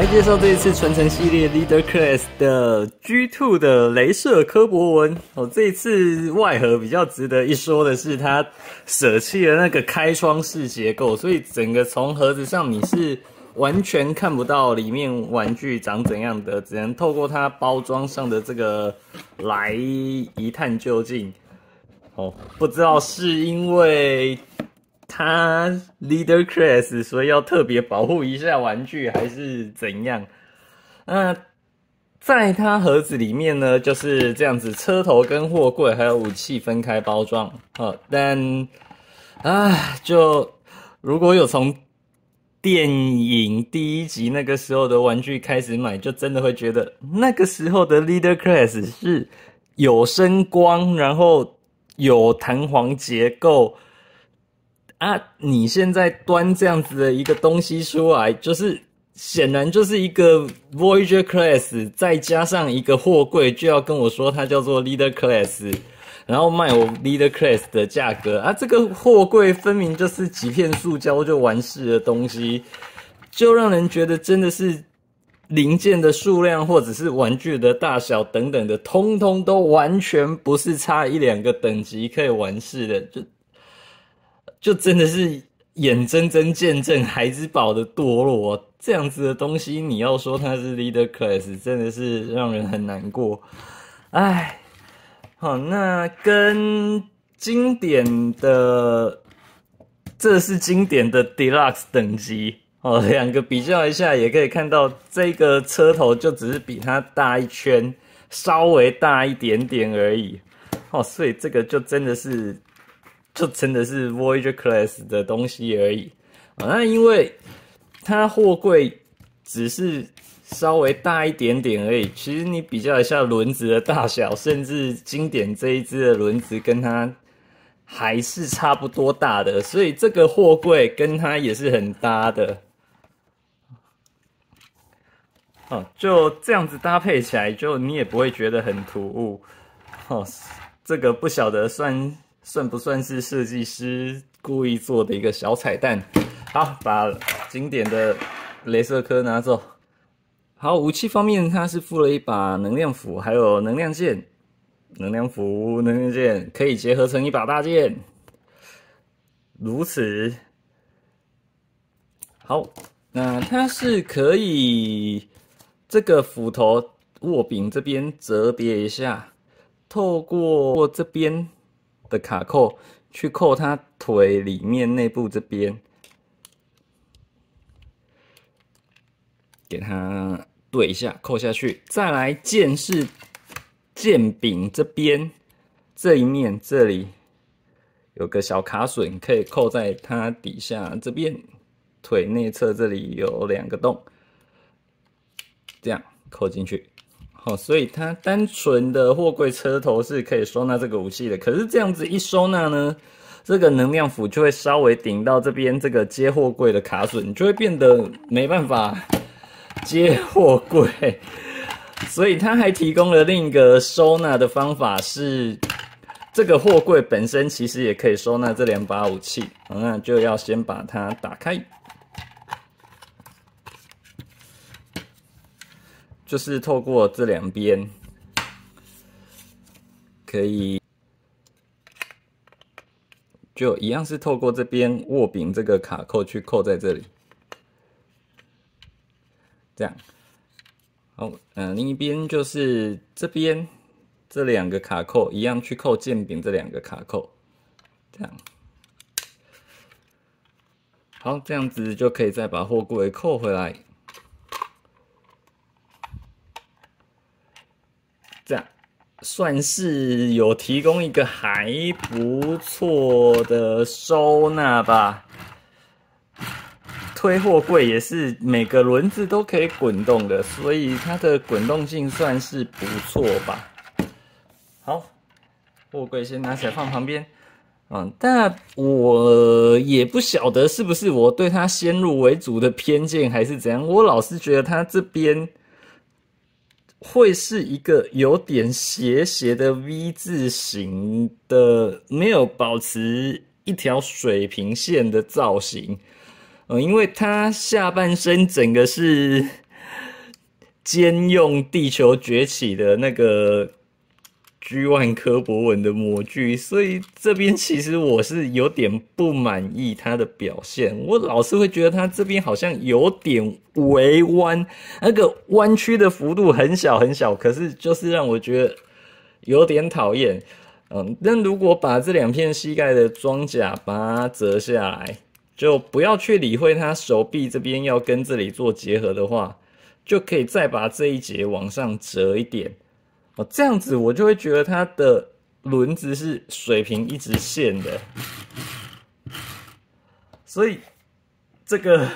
来介绍这一次传承系列 Leader Class 的 G2 的镭射科博文。哦，这一次外盒比较值得一说的是，它舍弃了那个开窗式结构，所以整个从盒子上你是完全看不到里面玩具长怎样的，只能透过它包装上的这个来一探究竟。哦，不知道是因为。他 Leader Class 说要特别保护一下玩具，还是怎样？那在他盒子里面呢，就是这样子，车头跟货柜还有武器分开包装。好，但啊，就如果有从电影第一集那个时候的玩具开始买，就真的会觉得那个时候的 Leader Class 是有声光，然后有弹簧结构。啊！你现在端这样子的一个东西出来，就是显然就是一个 Voyager class，再加上一个货柜，就要跟我说它叫做 Leader class，然后卖我 Leader class 的价格啊！这个货柜分明就是几片塑胶就完事的东西，就让人觉得真的是零件的数量或者是玩具的大小等等的，通通都完全不是差一两个等级可以完事的，就。就真的是眼睁睁见证孩之宝的堕落，这样子的东西，你要说它是 leader class，真的是让人很难过。哎，好，那跟经典的，这是经典的 deluxe 等级哦，两个比较一下，也可以看到这个车头就只是比它大一圈，稍微大一点点而已。哦，所以这个就真的是。就真的是 Voyager Class 的东西而已，啊，那因为它货柜只是稍微大一点点而已。其实你比较一下轮子的大小，甚至经典这一只的轮子跟它还是差不多大的，所以这个货柜跟它也是很搭的。哦，就这样子搭配起来，就你也不会觉得很突兀。哦，这个不晓得算。算不算是设计师故意做的一个小彩蛋？好，把经典的镭射科拿走。好，武器方面，它是附了一把能量斧，还有能量剑。能量斧、能量剑可以结合成一把大剑。如此好，那它是可以这个斧头握柄这边折叠一下，透过这边。的卡扣去扣他腿里面内部这边，给他对一下，扣下去。再来剑士剑柄这边这一面这里有个小卡榫，可以扣在它底下这边腿内侧这里有两个洞，这样扣进去。好，所以它单纯的货柜车头是可以收纳这个武器的。可是这样子一收纳呢，这个能量斧就会稍微顶到这边这个接货柜的卡榫，就会变得没办法接货柜。所以它还提供了另一个收纳的方法，是这个货柜本身其实也可以收纳这两把武器。那就要先把它打开。就是透过这两边，可以，就一样是透过这边握柄这个卡扣去扣在这里，这样。好，嗯，另一边就是这边这两个卡扣，一样去扣剑柄这两个卡扣，这样。好，这样子就可以再把货柜扣回来。算是有提供一个还不错的收纳吧。推货柜也是每个轮子都可以滚动的，所以它的滚动性算是不错吧。好，货柜先拿起来放旁边。嗯，但我也不晓得是不是我对它先入为主的偏见还是怎样，我老是觉得它这边。会是一个有点斜斜的 V 字形的，没有保持一条水平线的造型，嗯，因为它下半身整个是兼用《地球崛起》的那个。居万科博文的模具，所以这边其实我是有点不满意它的表现。我老是会觉得它这边好像有点微弯，那个弯曲的幅度很小很小，可是就是让我觉得有点讨厌。嗯，但如果把这两片膝盖的装甲把它折下来，就不要去理会它手臂这边要跟这里做结合的话，就可以再把这一节往上折一点。这样子，我就会觉得它的轮子是水平一直线的，所以这个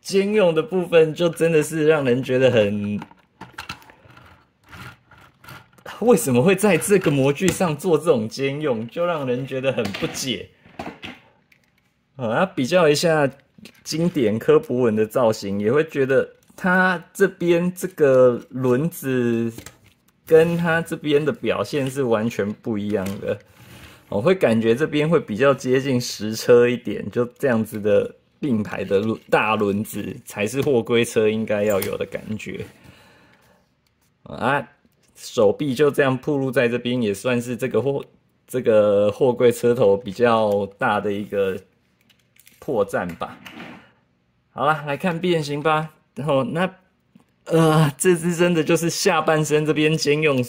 兼用的部分就真的是让人觉得很，为什么会在这个模具上做这种兼用，就让人觉得很不解。啊，比较一下经典科普文的造型，也会觉得它这边这个轮子。跟他这边的表现是完全不一样的，我会感觉这边会比较接近实车一点，就这样子的并排的大轮子才是货柜车应该要有的感觉。啊，手臂就这样铺路在这边，也算是这个货这个货柜车头比较大的一个破绽吧。好了，来看变形吧，然后那。呃，这只真的就是下半身这边兼用，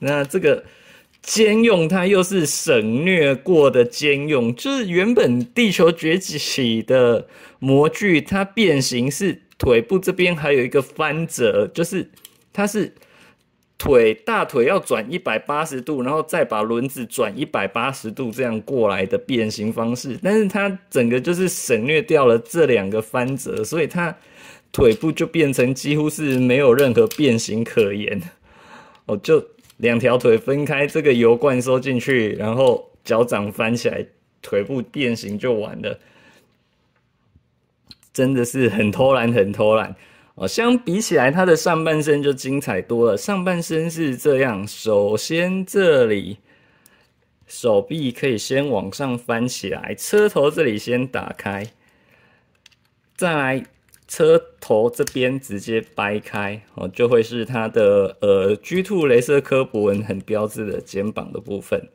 那这个兼用它又是省略过的兼用，就是原本《地球崛起》的模具，它变形是腿部这边还有一个翻折，就是它是腿大腿要转一百八十度，然后再把轮子转一百八十度这样过来的变形方式，但是它整个就是省略掉了这两个翻折，所以它。腿部就变成几乎是没有任何变形可言，哦，就两条腿分开，这个油罐收进去，然后脚掌翻起来，腿部变形就完了。真的是很偷懒，很偷懒哦，相比起来，它的上半身就精彩多了。上半身是这样，首先这里手臂可以先往上翻起来，车头这里先打开，再来。车头这边直接掰开哦，就会是它的呃 G Two 镭射科博文很标志的肩膀的部分。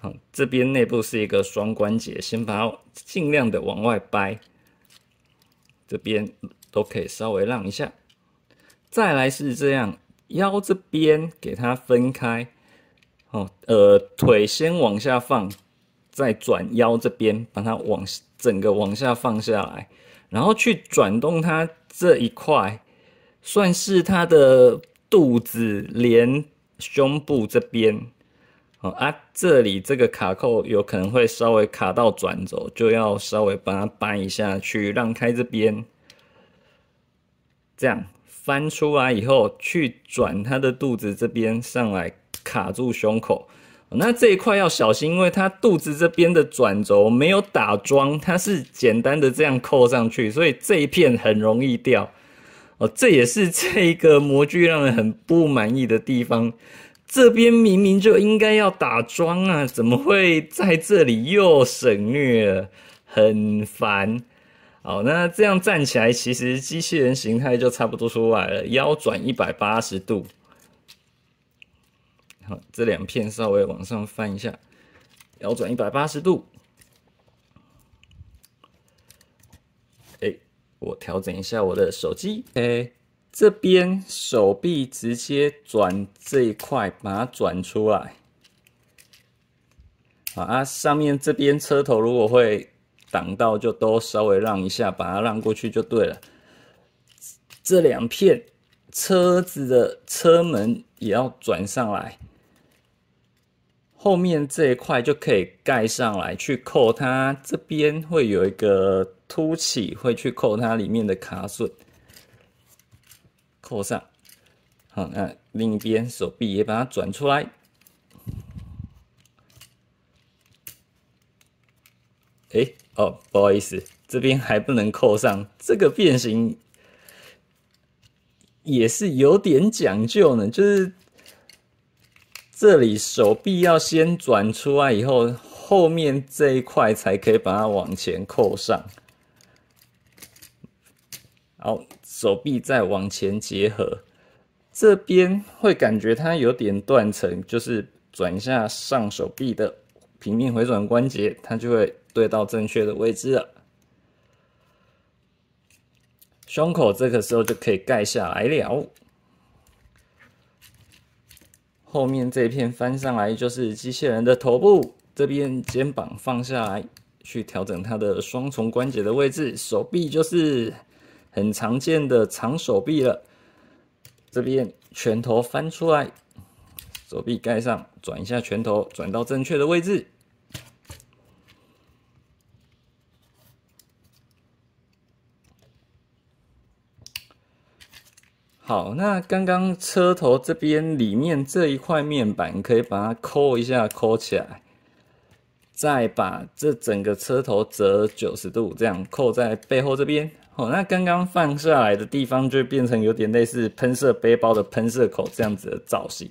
好，这边内部是一个双关节，先把它尽量的往外掰，这边都可以稍微让一下。再来是这样，腰这边给它分开，哦，呃，腿先往下放，再转腰这边，把它往整个往下放下来。然后去转动它这一块，算是它的肚子连胸部这边。哦啊，这里这个卡扣有可能会稍微卡到转轴，就要稍微把它搬一下去让开这边。这样翻出来以后，去转它的肚子这边上来卡住胸口。那这一块要小心，因为它肚子这边的转轴没有打桩，它是简单的这样扣上去，所以这一片很容易掉。哦，这也是这个模具让人很不满意的地方。这边明明就应该要打桩啊，怎么会在这里又省略？了？很烦。好，那这样站起来，其实机器人形态就差不多出来了。腰转一百八十度。这两片稍微往上翻一下，摇转一百八十度。哎，我调整一下我的手机。哎，这边手臂直接转这一块，把它转出来。好啊，上面这边车头如果会挡到，就都稍微让一下，把它让过去就对了。这两片车子的车门也要转上来。后面这一块就可以盖上来去扣，它这边会有一个凸起，会去扣它里面的卡榫，扣上。好，那另一边手臂也把它转出来。哎，哦，不好意思，这边还不能扣上。这个变形也是有点讲究呢，就是。这里手臂要先转出来，以后后面这一块才可以把它往前扣上，好，手臂再往前结合，这边会感觉它有点断层，就是转一下上手臂的平面回转关节，它就会对到正确的位置了。胸口这个时候就可以盖下来了。后面这一片翻上来就是机器人的头部，这边肩膀放下来，去调整它的双重关节的位置，手臂就是很常见的长手臂了。这边拳头翻出来，手臂盖上，转一下拳头，转到正确的位置。好，那刚刚车头这边里面这一块面板，可以把它扣一下，扣起来，再把这整个车头折九十度，这样扣在背后这边。好，那刚刚放下来的地方就变成有点类似喷射背包的喷射口这样子的造型。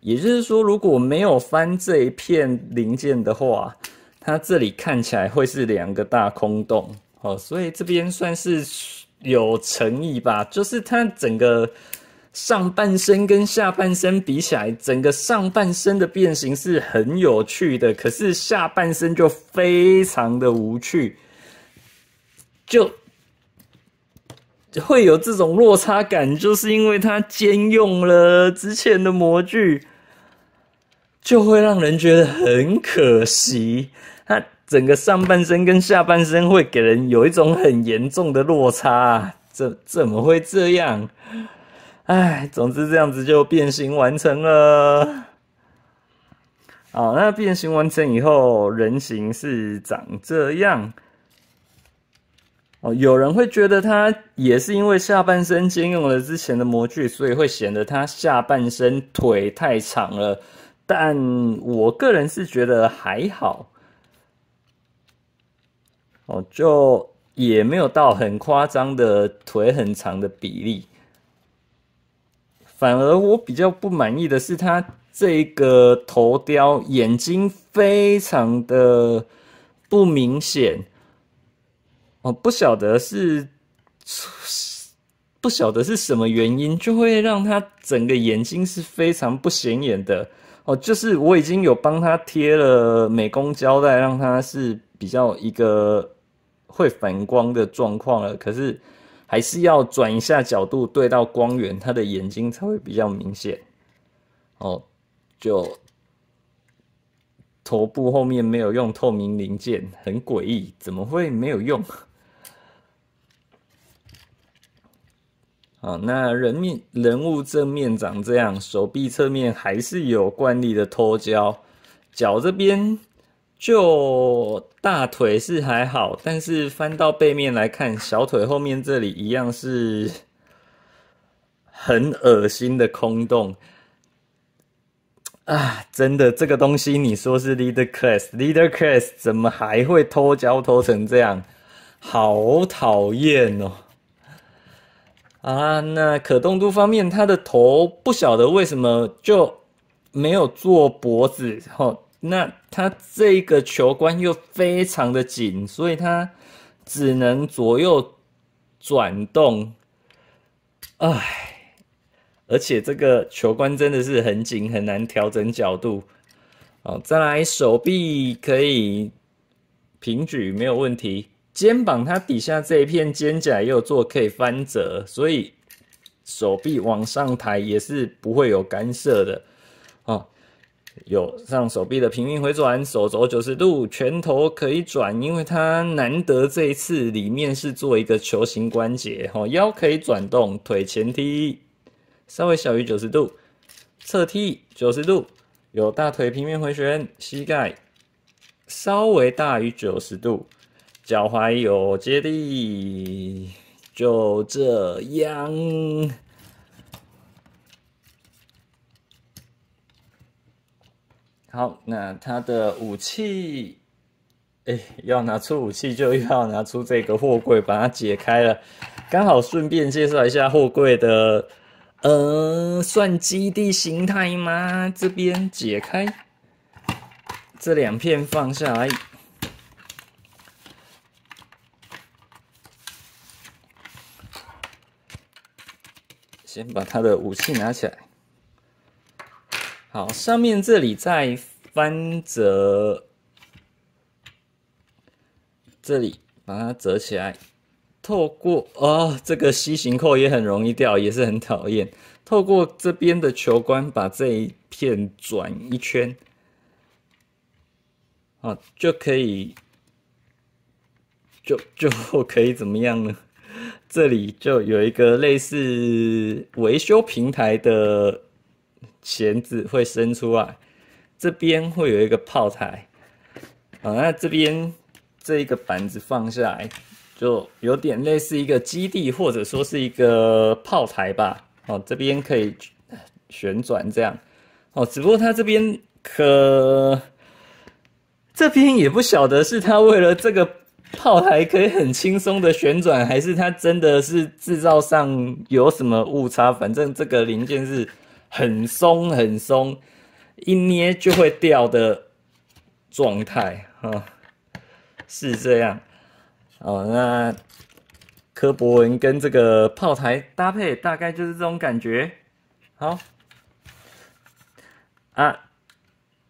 也就是说，如果没有翻这一片零件的话，它这里看起来会是两个大空洞。哦，所以这边算是。有诚意吧，就是它整个上半身跟下半身比起来，整个上半身的变形是很有趣的，可是下半身就非常的无趣，就会有这种落差感，就是因为它兼用了之前的模具，就会让人觉得很可惜。整个上半身跟下半身会给人有一种很严重的落差，这怎么会这样？哎，总之这样子就变形完成了。好，那变形完成以后，人形是长这样。哦，有人会觉得他也是因为下半身兼用了之前的模具，所以会显得他下半身腿太长了，但我个人是觉得还好。哦，就也没有到很夸张的腿很长的比例，反而我比较不满意的是，它这个头雕眼睛非常的不明显。哦，不晓得是不晓得是什么原因，就会让它整个眼睛是非常不显眼的。哦，就是我已经有帮他贴了美工胶带，让它是比较一个。会反光的状况了，可是还是要转一下角度对到光源，它的眼睛才会比较明显。哦，就头部后面没有用透明零件，很诡异，怎么会没有用？啊，那人面人物正面长这样，手臂侧面还是有惯例的脱胶，脚这边。就大腿是还好，但是翻到背面来看，小腿后面这里一样是很恶心的空洞啊！真的，这个东西你说是 leader class，leader class 怎么还会脱胶脱成这样？好讨厌哦！啊，那可动度方面，它的头不晓得为什么就没有做脖子，然后。那它这个球关又非常的紧，所以它只能左右转动。唉，而且这个球关真的是很紧，很难调整角度。好，再来手臂可以平举，没有问题。肩膀它底下这一片肩胛又做可以翻折，所以手臂往上抬也是不会有干涉的。哦。有上手臂的平面回转，手肘九十度，拳头可以转，因为它难得这一次里面是做一个球形关节，吼，腰可以转动，腿前踢，稍微小于九十度，侧踢九十度，有大腿平面回旋，膝盖稍微大于九十度，脚踝有接地，就这样。好，那他的武器，哎，要拿出武器就要拿出这个货柜，把它解开了。刚好顺便介绍一下货柜的，呃，算基地形态吗？这边解开，这两片放下来，先把他的武器拿起来。好，上面这里再翻折，这里把它折起来。透过哦，这个 C 型扣也很容易掉，也是很讨厌。透过这边的球关，把这一片转一圈，啊，就可以，就就 可以怎么样呢？这里就有一个类似维修平台的。钳子会伸出来，这边会有一个炮台，啊，那这边这一个板子放下来，就有点类似一个基地，或者说是一个炮台吧，哦，这边可以旋转这样，哦，只不过它这边可，这边也不晓得是它为了这个炮台可以很轻松的旋转，还是它真的是制造上有什么误差，反正这个零件是。很松很松，一捏就会掉的状态啊，是这样。哦，那科博文跟这个炮台搭配，大概就是这种感觉。好，啊，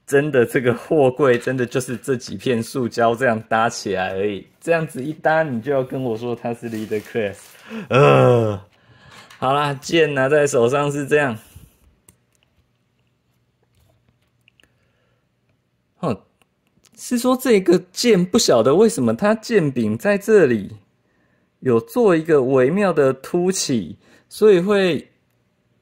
真的这个货柜真的就是这几片塑胶这样搭起来而已。这样子一搭，你就要跟我说它是里 s 克。呃，好啦，剑拿在手上是这样。哦，是说这个剑不晓得为什么它剑柄在这里有做一个微妙的凸起，所以会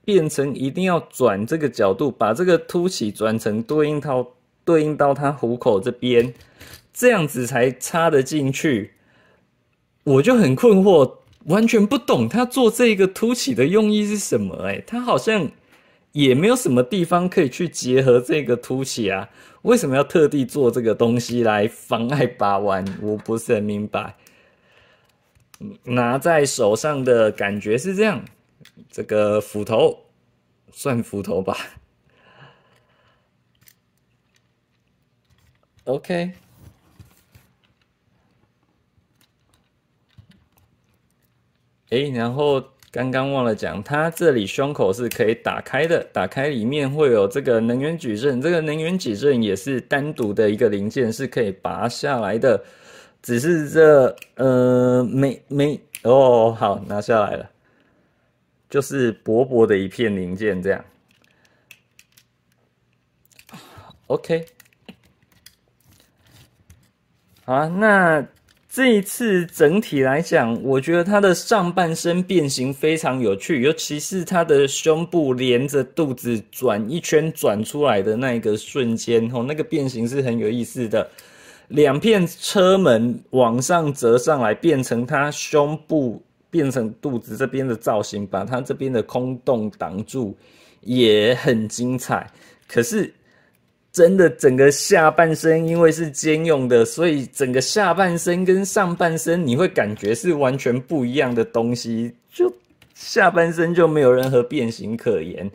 变成一定要转这个角度，把这个凸起转成对应到对应到它虎口这边，这样子才插得进去。我就很困惑，完全不懂他做这个凸起的用意是什么。哎，他好像。也没有什么地方可以去结合这个凸起啊？为什么要特地做这个东西来妨碍把玩？我不是很明白。拿在手上的感觉是这样，这个斧头算斧头吧。OK。哎，然后。刚刚忘了讲，它这里胸口是可以打开的，打开里面会有这个能源矩阵，这个能源矩阵也是单独的一个零件，是可以拔下来的。只是这呃没没哦，好拿下来了，就是薄薄的一片零件这样。OK，好，那。这一次整体来讲，我觉得他的上半身变形非常有趣，尤其是他的胸部连着肚子转一圈转出来的那一个瞬间，吼，那个变形是很有意思的。两片车门往上折上来，变成他胸部变成肚子这边的造型，把他这边的空洞挡住，也很精彩。可是。真的，整个下半身因为是兼用的，所以整个下半身跟上半身你会感觉是完全不一样的东西，就下半身就没有任何变形可言，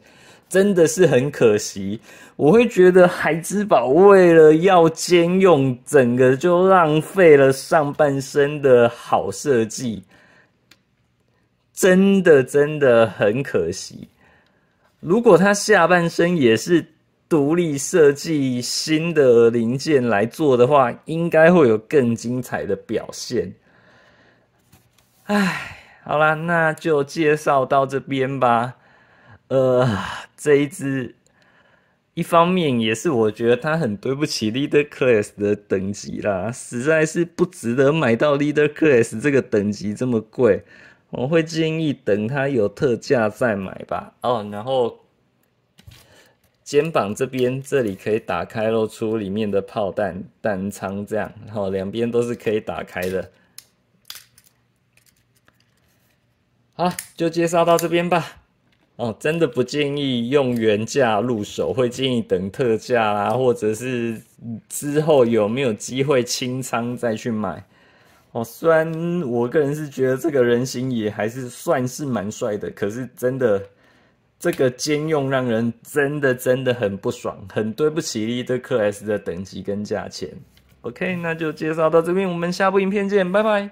真的是很可惜。我会觉得孩之宝为了要兼用，整个就浪费了上半身的好设计，真的真的很可惜。如果他下半身也是。独立设计新的零件来做的话，应该会有更精彩的表现。哎，好啦，那就介绍到这边吧。呃，这一只，一方面也是我觉得它很对不起 Leader Class 的等级啦，实在是不值得买到 Leader Class 这个等级这么贵。我会建议等它有特价再买吧。哦，然后。肩膀这边这里可以打开，露出里面的炮弹弹仓这样，然后两边都是可以打开的。好，就介绍到这边吧。哦，真的不建议用原价入手，会建议等特价啦，或者是之后有没有机会清仓再去买。哦，虽然我个人是觉得这个人形也还是算是蛮帅的，可是真的。这个兼用让人真的真的很不爽，很对不起力特克 S 的等级跟价钱。OK，那就介绍到这边，我们下部影片见，拜拜。